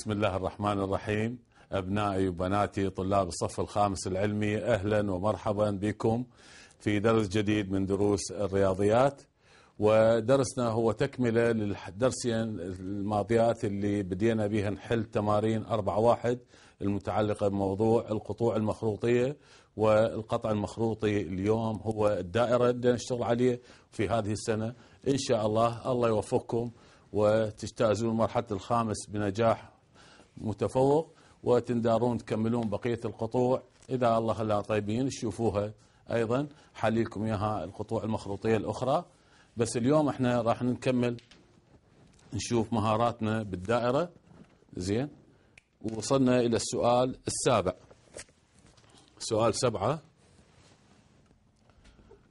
بسم الله الرحمن الرحيم أبنائي وبناتي طلاب الصف الخامس العلمي أهلا ومرحبا بكم في درس جديد من دروس الرياضيات ودرسنا هو تكملة للدرسين الماضيات اللي بدينا بها نحل تمارين 4-1 المتعلقة بموضوع القطوع المخروطية والقطع المخروطي اليوم هو الدائرة اللي نشتغل عليه في هذه السنة إن شاء الله الله يوفقكم وتجتازون مرحلة الخامس بنجاح متفوق وتندارون تكملون بقية القطوع إذا الله خلاها طيبين تشوفوها أيضا حليكم إياها القطوع المخروطية الأخرى بس اليوم احنا راح نكمل نشوف مهاراتنا بالدائرة زين وصلنا إلى السؤال السابع سؤال سبعة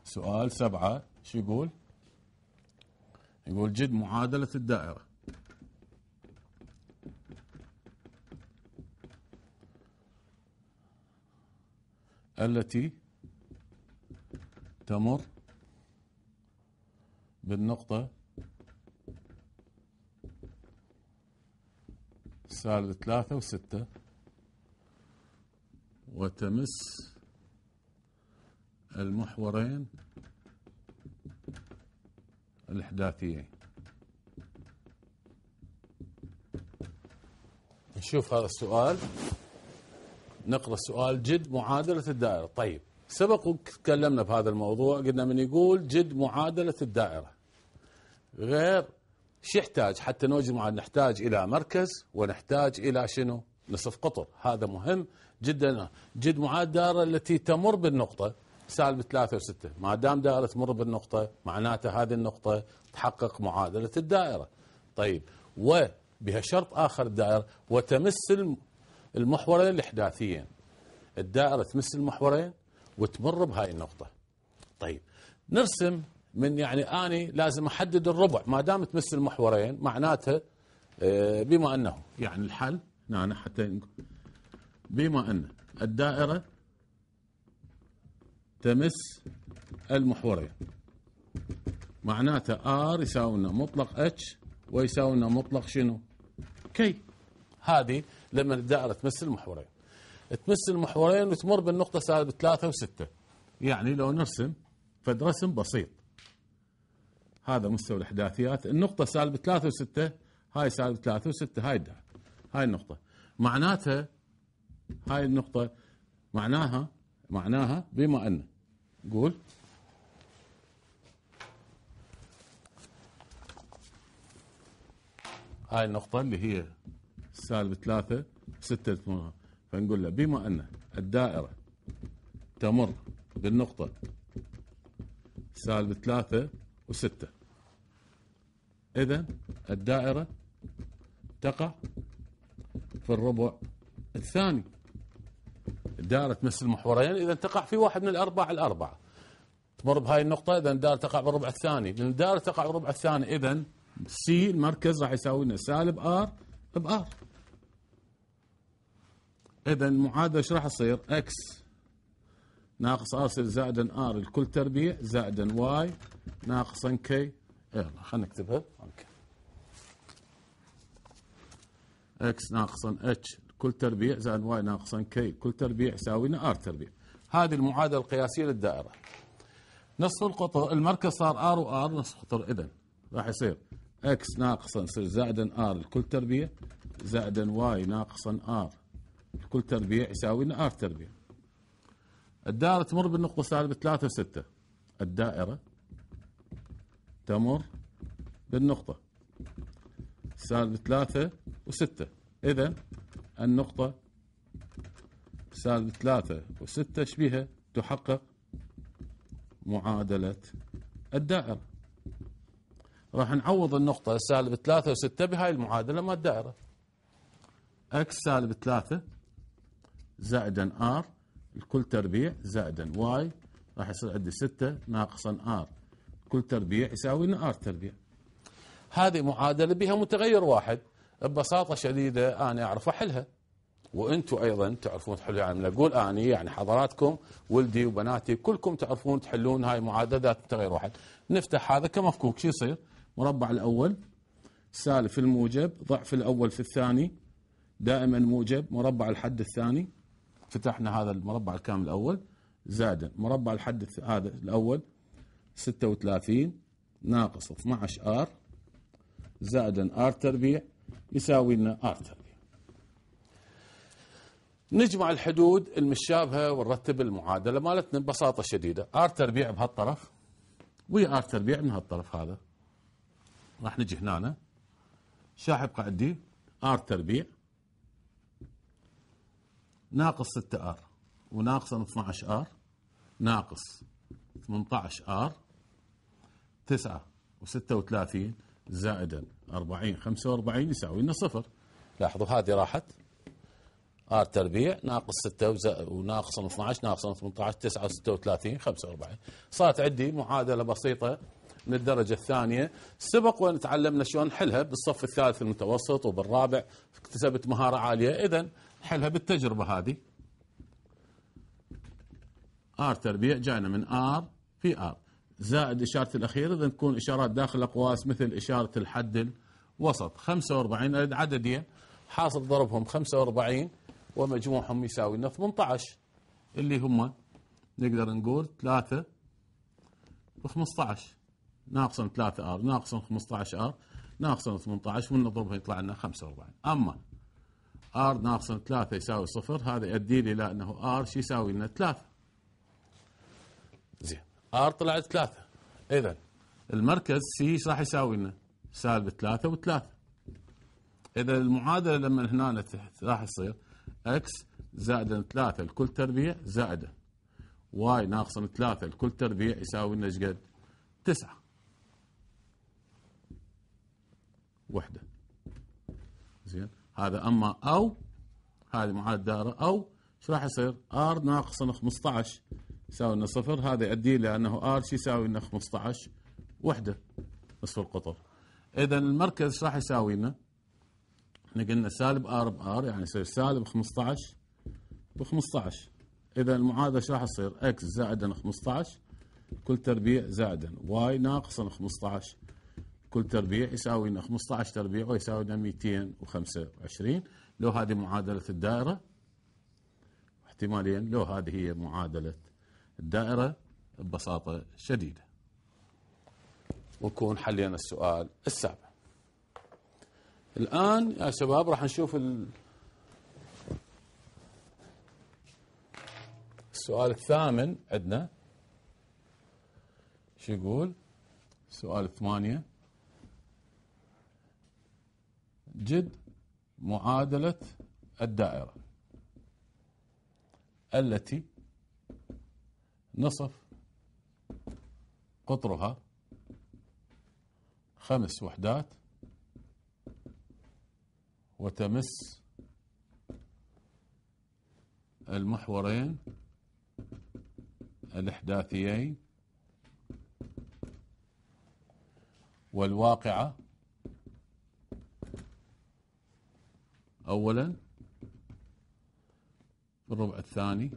سؤال سبعة شو يقول؟ يقول جد معادلة الدائرة التي تمر بالنقطة سالب ثلاثة وستة وتمس المحورين الأحداثيين نشوف هذا السؤال نقرا السؤال جد معادله الدائره طيب سبق وتكلمنا بهذا الموضوع قلنا من يقول جد معادله الدائره غير شو يحتاج حتى نوجد معادله نحتاج الى مركز ونحتاج الى شنو نصف قطر هذا مهم جدا جد معادله الدائره التي تمر بالنقطه سالب ثلاثة وستة ما دام دائرة تمر بالنقطة معناته هذه النقطة تحقق معادلة الدائرة طيب وبها شرط آخر الدائرة وتمس المحورين الاحداثيين الدائره تمس المحورين وتمر بهاي النقطه طيب نرسم من يعني اني لازم احدد الربع ما دام تمس المحورين معناته آه، بما انه يعني الحل نعم حتى بما ان الدائره تمس المحورين معناته ار يساوي لنا مطلق اتش ويساوي لنا مطلق شنو؟ كي هذه لما الدائرة تمس المحورين تمس المحورين وتمر بالنقطة سالب ثلاثة وستة يعني لو نرسم فد رسم بسيط هذا مستوى الإحداثيات النقطة سالب ثلاثة وستة هاي سالب ثلاثة وستة هاي الدائرة هاي النقطة معناتها هاي النقطة معناها معناها بما أن قول هاي النقطة اللي هي سالب ثلاثة ستة ثمنها فنقول له بما أن الدائرة تمر بالنقطة سالب ثلاثة وستة إذا الدائرة تقع في الربع الثاني الدائرة تمس المحورين إذا تقع في واحد من الأربعة الأربعة تمر بهاي النقطة إذا الدائرة تقع بالربع الثاني لأن الدائرة تقع بالربع الثاني إذا سي المركز راح يساوي لنا سالب آر بآر اذا المعادله ايش راح تصير؟ اكس ناقص ارسل زائدا ار الكل تربيع زائدا واي ناقصا كي يلا خلينا نكتبها اوكي اكس ناقصا اتش كل تربيع زائد واي ناقصا كي كل تربيع يساوي لنا ار تربيع هذه المعادله القياسيه للدائره نصف القطر المركز صار ار وار نصف قطر اذا راح يصير اكس ناقصا زائد زائدا ار الكل تربيع زائدا واي ناقصا ار كل تربيع يساوي لنا ار تربيع الدائره تمر بالنقطه سالب 3 و6 الدائره تمر بالنقطه سالب 3 و6 اذا النقطه سالب 3 و6 ايش شبيهة تحقق معادله الدائره راح نعوض النقطة سالب 3 و6 بهاي المعادلة مال الدائرة. اكس سالب 3 زائدا ار الكل تربيع زائدا واي راح يصير عندي 6 ناقصا ار كل تربيع يساوي لنا ار تربيع هذه معادله بها متغير واحد ببساطه شديده انا اعرف احلها وانتم ايضا تعرفون تحلوا يعني اقول اني يعني حضراتكم ولدي وبناتي كلكم تعرفون تحلون هاي معادلات متغير واحد نفتح هذا كمفكوك شو يصير؟ مربع الاول سالب في الموجب ضعف الاول في الثاني دائما موجب مربع الحد الثاني فتحنا هذا المربع الكامل الاول زائد مربع الحد هذا الاول 36 ناقص 12 ار زائد ار تربيع يساوي لنا ار تربيع نجمع الحدود المشابهة ونرتب المعادلة مالتنا ببساطة شديدة ار تربيع بهالطرف ويا ار تربيع من هالطرف هذا راح نجي هنا شاحب قاعد ار تربيع ناقص 6 ار وناقصا 12 ار ناقص 18 ار 9 و36 زائدا 40 45 يساوي لنا صفر لاحظوا هذه راحت ار تربيع ناقص 6 وناقص 12 ناقص 18 9 36 45 صارت عندي معادله بسيطه من الدرجه الثانيه سبق وان تعلمنا شلون نحلها بالصف الثالث المتوسط وبالرابع اكتسبت مهاره عاليه اذا حلها بالتجربة هذه ار تربيع جاينا من ار في ار زائد إشارة الأخيرة إذا تكون إشارات داخل أقواس مثل إشارة الحد الوسط 45 عددية حاصل ضربهم 45 ومجموعهم يساوي لنا 18 اللي هم نقدر نقول 3 ب 15 ناقصا 3 ار ناقصا 15 ار ناقصا 18 ونضربها يطلع لنا 45 اما ار ناقص 3 يساوي صفر هذا يؤدي لي الى انه ار شو يساوي لنا 3 زين ار طلعت 3 اذا المركز سي ايش راح يساوي لنا؟ سالب 3 و3 اذا المعادله لما هنا راح تصير اكس زائد 3 الكل تربيع زائد واي ناقص 3 الكل تربيع يساوي لنا ايش قد؟ 9 وحده هذا اما او هذه معادله دائره او ايش راح يصير؟ ار ناقص 15 يساوي لنا صفر هذا يؤدي الى انه ار شو يساوي لنا 15 وحده نصف القطر اذا المركز ايش راح يساوي لنا؟ احنا قلنا سالب ار بار يعني يصير سالب 15 ب 15 اذا المعادله ايش راح تصير؟ اكس زائد 15 كل تربيع زائد واي ناقص 15 كل تربيع يساوي لنا 15 تربيع ويساوي لنا 225 لو هذه معادلة الدائرة احتماليا لو هذه هي معادلة الدائرة ببساطة شديدة ونكون حلينا السؤال السابع الآن يا شباب راح نشوف السؤال الثامن عندنا شو يقول سؤال ثمانيه جد معادله الدائره التي نصف قطرها خمس وحدات وتمس المحورين الاحداثيين والواقعه أولا في الربع الثاني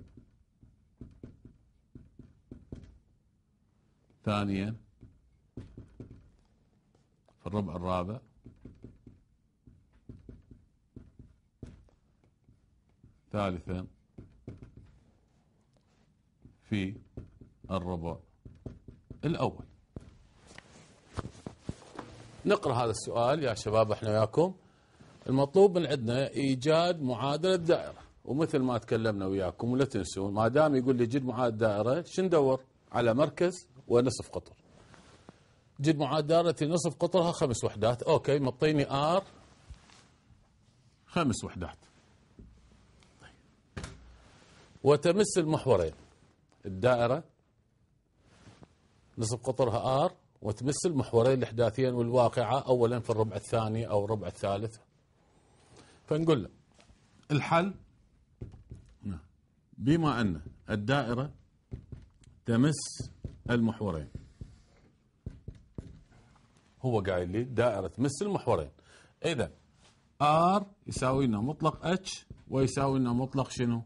ثانيا في الربع الرابع ثالثا في الربع الأول نقرأ هذا السؤال يا شباب احنا وياكم المطلوب من عندنا ايجاد معادله دائره ومثل ما تكلمنا وياكم ولا تنسون ما دام يقول لي جد معادله دائره شو ندور؟ على مركز ونصف قطر. جد معادله دائرتي نصف قطرها خمس وحدات، اوكي مطيني ار خمس وحدات. وتمس المحورين الدائره نصف قطرها ار وتمس المحورين الاحداثيين والواقعه اولا في الربع الثاني او الربع الثالث فنقول له الحل نعم. بما أن الدائرة تمس المحورين هو قايل لي دائرة تمس المحورين إذا R يساوي لنا مطلق H ويساوي لنا مطلق شنو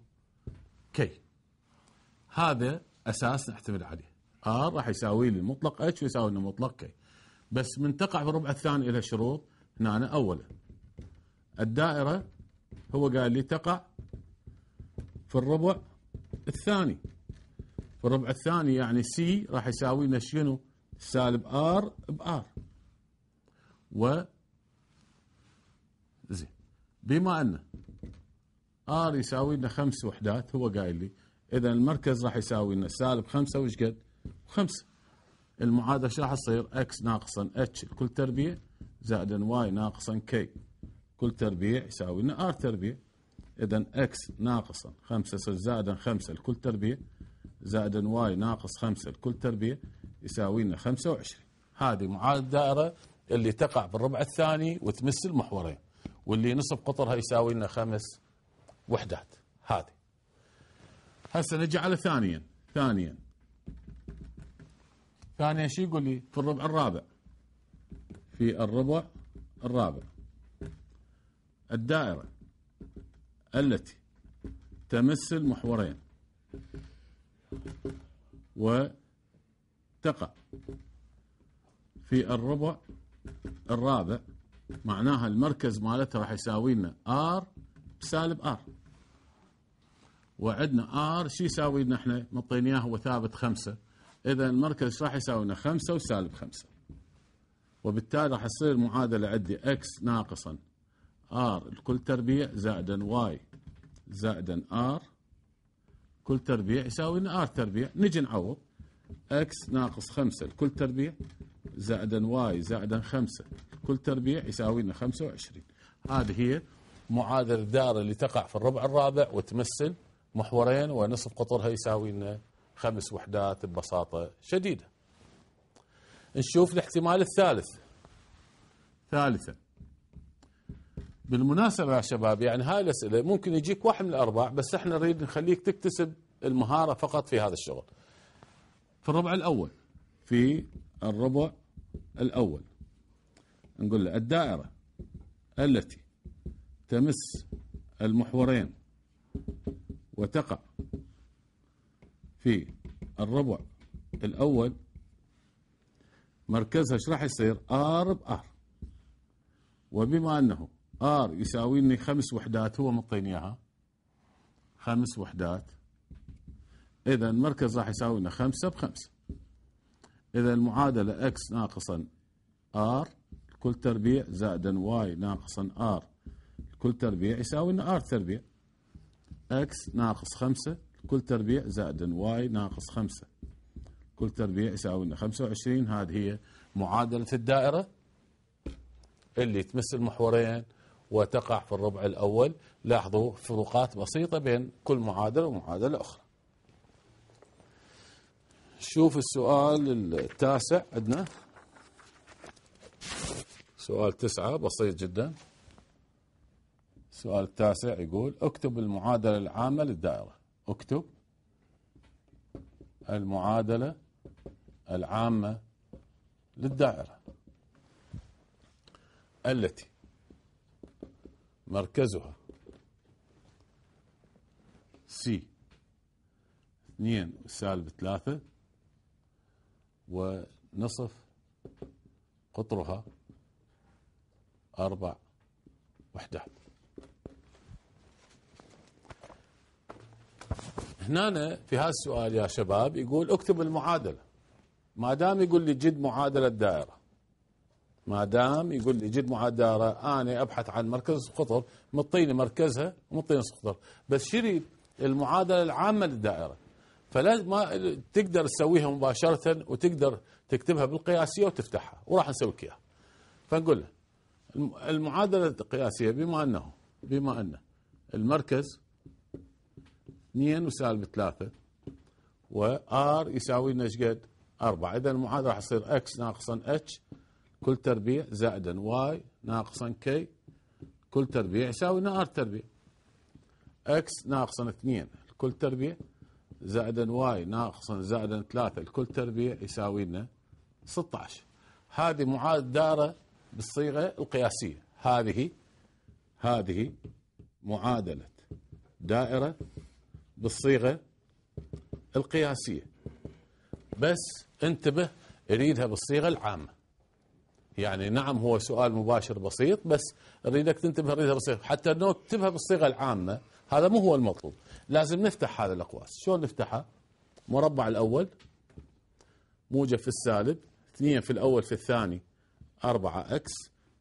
K هذا أساس نعتمد عليه R راح يساوي لي مطلق H ويساوي لنا مطلق K بس من تقع بالربع الثاني إلى شروط هنا أولا الدائرة هو قال لي تقع في الربع الثاني في الربع الثاني يعني سي راح يساوي لنا شنو سالب ار بار و زين بما ان ار يساوي لنا خمس وحدات هو قايل لي اذا المركز راح يساوي لنا سالب خمسه وش قد؟ خمسه المعادله شو راح تصير؟ اكس ناقصا اتش لكل تربيه زائد واي ناقصا كي كل تربيع يساوي لنا ار تربيع اذا اكس ناقصا 5 زائدا 5 لكل تربيع زائدا واي ناقص 5 لكل تربيع يساوي لنا 25 هذه معادله الدائره اللي تقع بالربع الثاني وتمس المحورين واللي نصف قطرها يساوي لنا خمس وحدات هذه هسه نجي على ثانيا ثانيا ثانيا شو يقول لي في الربع الرابع في الربع الرابع الدائرة التي تمس المحورين وتقع في الربع الرابع معناها المركز مالتها راح يساوي لنا ار بسالب ار وعندنا ار شو يساوي لنا احنا مطيناه هو ثابت خمسة اذا المركز راح يساوي لنا خمسة وسالب خمسة وبالتالي راح تصير المعادلة عندي اكس ناقصا ار لكل تربيع زائدا واي زائدا ار كل تربيع يساوي لنا ار تربيع نجي نعوض اكس ناقص 5 لكل تربيع زائدا واي زائدا 5 كل تربيع يساوي لنا 25 هذه هي معادله الدائره اللي تقع في الربع الرابع وتمثل محورين ونصف قطرها يساوي لنا خمس وحدات ببساطه شديده. نشوف الاحتمال الثالث. ثالثا بالمناسبة يا شباب يعني هاي الأسئلة ممكن يجيك واحد من الأرباع بس احنا نريد نخليك تكتسب المهارة فقط في هذا الشغل في الربع الأول في الربع الأول نقول له الدائرة التي تمس المحورين وتقع في الربع الأول مركزها ايش راح يصير؟ ار بار وبما انه ار يساوي لي خمس وحدات هو مطيني اياها خمس وحدات اذا المركز راح يساوي لنا خمسه بخمسه اذا المعادله اكس ناقصا ار كل تربيع زائدا واي ناقصا ار كل تربيع يساوي لنا ار تربيع اكس ناقص خمسة كل تربيع زائدا واي ناقص خمسة كل تربيع يساوي لنا خمسة وعشرين هذه هي معادلة الدائرة اللي تمس المحورين وتقع في الربع الأول لاحظوا فروقات بسيطة بين كل معادلة ومعادلة أخرى شوف السؤال التاسع عندنا سؤال تسعة بسيط جدا السؤال التاسع يقول اكتب المعادلة العامة للدائرة اكتب المعادلة العامة للدائرة التي مركزها سي 2 سالب 3 ونصف قطرها أربع وحدات هنا في هذا السؤال يا شباب يقول اكتب المعادلة ما دام يقول لي جد معادلة دائرة ما دام يقول لي جد معادارة انا ابحث عن مركز قطر مطيني مركزها ومطيني قطر بس شري المعادله العامه للدائره فلازم ما تقدر تسويها مباشره وتقدر تكتبها بالقياسيه وتفتحها وراح نسوي لك اياها فنقول له المعادله القياسيه بما انه بما ان المركز 2 وسالب 3 وار يساوي لنا ايش قد؟ 4 اذا المعادله راح تصير اكس ناقصا اتش كل تربيع زائدا واي ناقصا كي كل تربيع يساوي ار تربيع اكس ناقصا اثنين كل تربيع زائدا واي ناقصا زائدا ثلاثة كل تربيع يساوي لنا 16 هذه معادلة دارة بالصيغة القياسية هذه هذه معادلة دائرة بالصيغة القياسية بس انتبه اريدها بالصيغة العامة يعني نعم هو سؤال مباشر بسيط بس اريدك تنتبه اريدها بالصيغه حتى انه تفهم بالصيغه العامه هذا مو هو المطلوب لازم نفتح هذا الاقواس شلون نفتحها مربع الاول موجب في السالب اثنين في الاول في الثاني أربعة اكس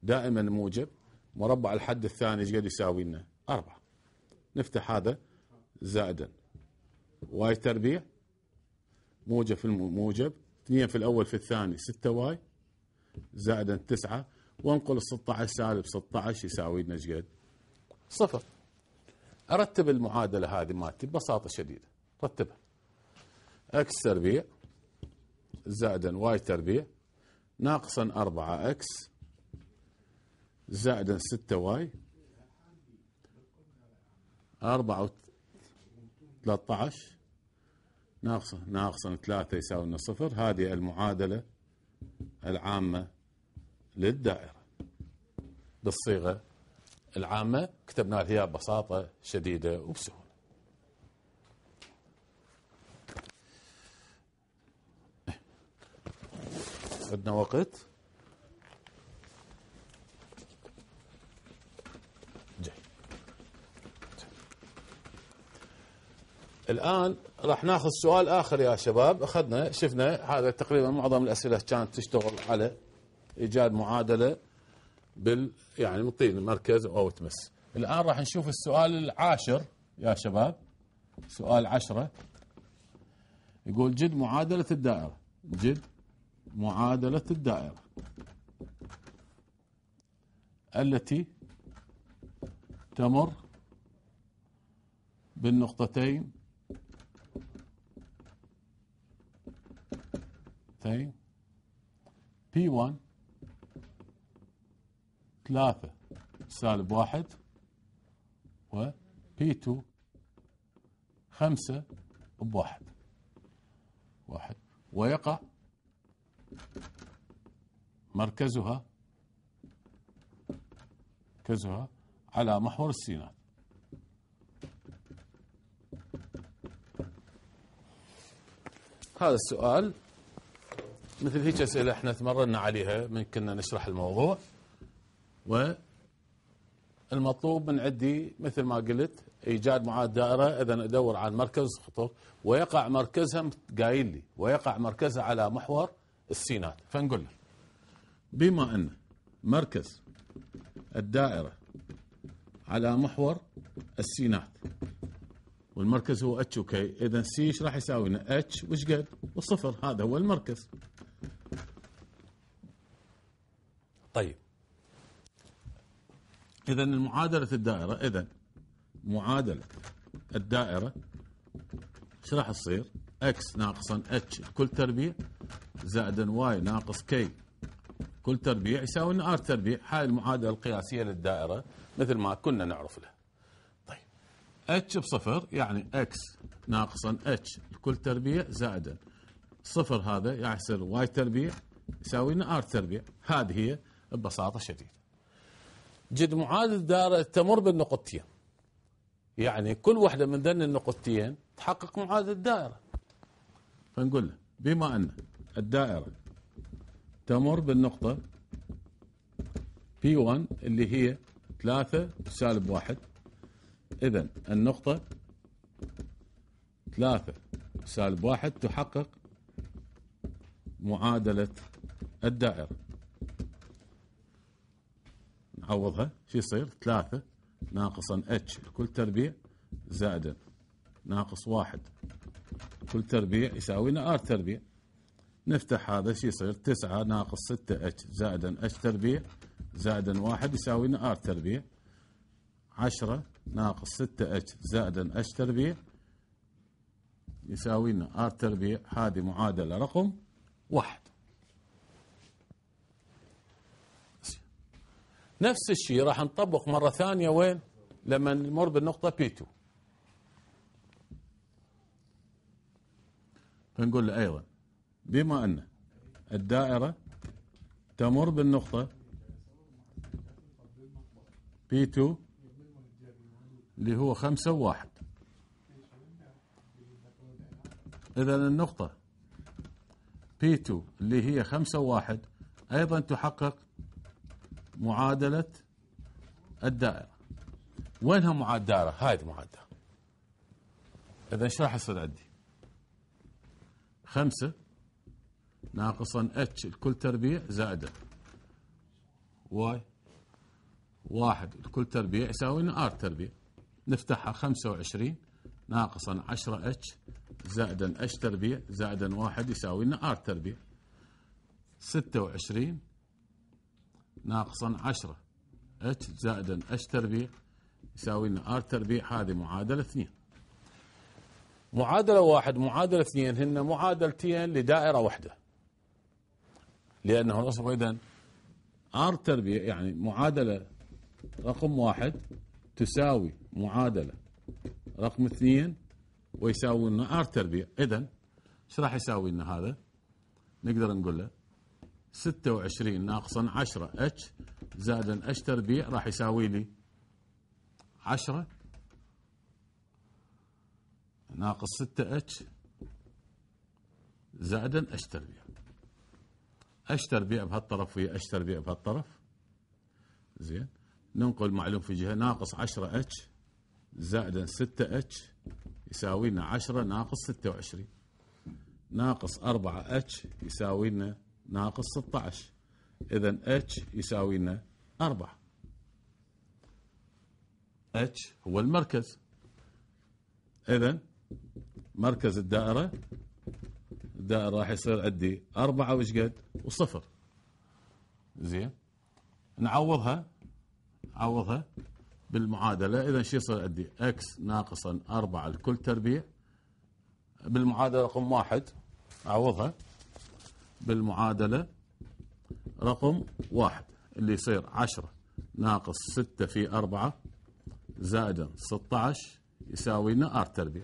دائما موجب مربع الحد الثاني ايش قد يساوي لنا أربعة نفتح هذا زائدا واي تربيع موجب في الموجب 2 في الاول في الثاني 6 واي زائدا 9 وانقل ال 16 سالب 16 يساوي لنا ايش قد؟ صفر ارتب المعادله هذه مالتي ببساطه شديده رتبها اكس تربيع زائدا واي تربيع ناقصا 4 اكس زائدا 6 واي 4 13 ناقصا ناقصا 3 يساوي لنا صفر هذه المعادله العامة للدائرة بالصيغة العامة كتبنا هي ببساطة شديدة وبسهولة إيه. عندنا وقت الان راح ناخذ سؤال اخر يا شباب اخذنا شفنا هذا تقريبا معظم الاسئله كانت تشتغل على ايجاد معادله بال يعني مطين مركز او تمس الان راح نشوف السؤال العاشر يا شباب سؤال عشرة يقول جد معادلة الدائرة جد معادلة الدائرة التي تمر بالنقطتين اثنين بي 1 ثلاثة سالب واحد و بي 2 خمسة بواحد واحد ويقع مركزها مركزها على محور السينات هذا السؤال مثل هيك أسئلة احنا تمرنا عليها من كنا نشرح الموضوع و المطلوب من عندي مثل ما قلت ايجاد معاد دائره اذا ادور عن مركز خطوط ويقع مركزها قايل لي ويقع مركزها على محور السينات فنقول له بما ان مركز الدائره على محور السينات والمركز هو اتش وكي اذا سي ايش راح يساوي لنا اتش وش قد وصفر هذا هو المركز طيب اذا معادله الدائره اذا معادله الدائره ايش راح تصير؟ اكس ناقصا اتش كل تربيع زائدا واي ناقص كي كل تربيع يساوي لنا ار تربيع هاي المعادله القياسيه للدائره مثل ما كنا نعرف لها. طيب اتش بصفر يعني اكس ناقصا اتش كل تربيع زائدا صفر هذا يعني يصير واي تربيع يساوي لنا ار تربيع هذه هي ببساطه شديده. جد معاد دار تمر بالنقطتين. يعني كل واحده من ذن النقطتين تحقق معاد الدائره. فنقول له بما ان الدائره تمر بالنقطه بي 1 اللي هي 3 سالب 1 اذا النقطه 3 سالب 1 تحقق معادله الدائره نعوضها شو يصير ثلاثة ناقصا اتش لكل تربيع زائدا ناقص واحد كل تربيع يساوي لنا ار تربيع نفتح هذا شو يصير تسعة ناقص ستة اتش زائدا اتش تربيع زائدا واحد يساوي لنا ار تربيع عشرة ناقص ستة اتش زائدا اتش تربيع يساوي لنا ار تربيع هذه معادلة رقم واحد نفس الشيء راح نطبق مرة ثانية وين لما نمر بالنقطة P2 فنقول له أيضا بما أن الدائرة تمر بالنقطة P2 اللي هو خمسة وواحد إذا النقطة P2 اللي هي خمسة وواحد أيضا تحقق معادلة الدائرة وينها معادلة هاي المعادلة إذا ايش راح يصير عندي خمسة ناقصا اتش الكل تربيع زائد واي واحد الكل تربيع يساوي لنا ار تربيع نفتحها 25 ناقصا 10 اتش زائدا اتش تربيع زائدا واحد يساوي لنا ار تربيع 26 ناقصا 10 اتش زائدا اتش تربيع يساوي لنا ار تربيع هذه معادله 2 معادله 1 معادله 2 هن معادلتين لدائره واحده لانه الاصل اذا ار تربيع يعني معادله رقم 1 تساوي معادله رقم 2 ويساوي لنا ار تربيع اذا ايش راح يساوي لنا هذا؟ نقدر نقول له 26 ناقصا 10 اتش زائدا اتش تربيع راح يساوي لي 10 ناقص 6 اتش زائدا اتش تربيع اتش تربيع بهالطرف ويا اتش تربيع بهالطرف زين ننقل معلوم في جهه ناقص 10 اتش زائدا 6 اتش يساوي لنا 10 ناقص 26 ناقص 4 اتش يساوي لنا ناقص 16 اذا H يساوي لنا 4 H هو المركز اذا مركز الدائره الدائره راح يصير عندي 4 وش قد وصفر زين نعوضها نعوضها بالمعادله اذا شو يصير عندي X ناقصا 4 لكل تربيع بالمعادله رقم واحد اعوضها بالمعادلة رقم واحد اللي يصير عشرة ناقص ستة في أربعة زائدا 16 يساوي لنا ار تربيع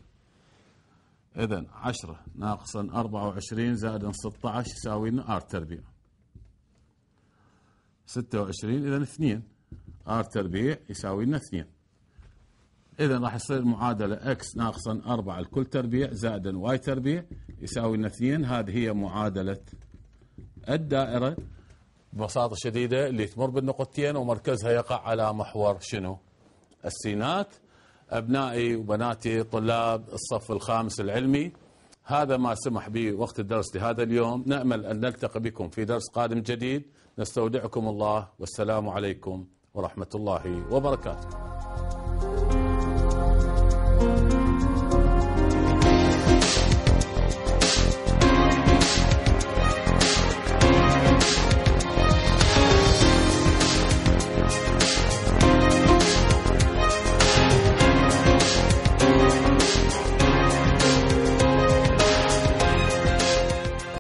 اذا 10 ناقصا 24 زائدا 16 يساوي لنا ار تربيع 26 اذا 2 ار تربيع يساوي لنا 2 اذا راح يصير معادله اكس ناقصا 4 الكل تربيع زائدا واي تربيع يساوي لنا 2 هذه هي معادله الدائره ببساطه شديده اللي تمر بالنقطتين ومركزها يقع على محور شنو؟ السينات ابنائي وبناتي طلاب الصف الخامس العلمي هذا ما سمح به وقت الدرس لهذا اليوم نامل ان نلتقي بكم في درس قادم جديد نستودعكم الله والسلام عليكم ورحمه الله وبركاته